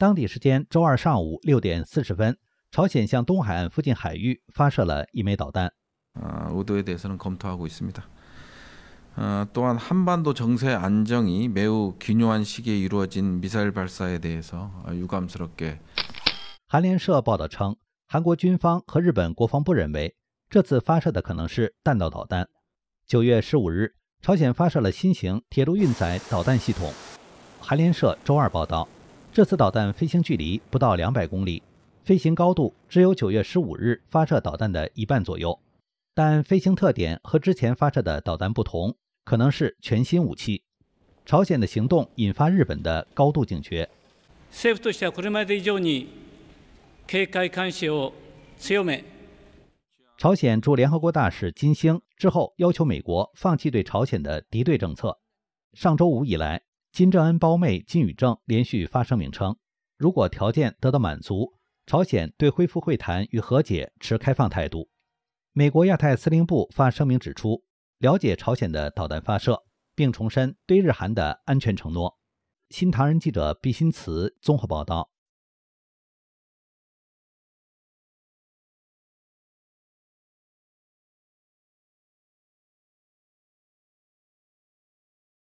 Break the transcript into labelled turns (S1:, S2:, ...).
S1: 当地时间周二上午六点四十分，朝鲜向东海岸附近海域发射了一枚导弹。
S2: 우도에대해서는검토하고있습니다또한한반도정세안정이매우한시기에이루어진미사일발사에대해서유감스럽게
S1: 韩联社报道称，韩国军方和日本国防部认为，这次发射的可能是弹道导弹。九月十五日，朝鲜发射了新型铁路运载导弹系统。韩联社周二报道。这次导弹飞行距离不到两百公里，飞行高度只有九月十五日发射导弹的一半左右，但飞行特点和之前发射的导弹不同，可能是全新武器。朝鲜的行动引发日本的高度警觉。朝鲜驻联合国大使金星之后要求美国放弃对朝鲜的敌对政策。上周五以来。金正恩胞妹金宇正连续发声明称，如果条件得到满足，朝鲜对恢复会谈与和解持开放态度。美国亚太司令部发声明指出，了解朝鲜的导弹发射，并重申对日韩的安全承诺。新唐人记者毕新慈综合报道。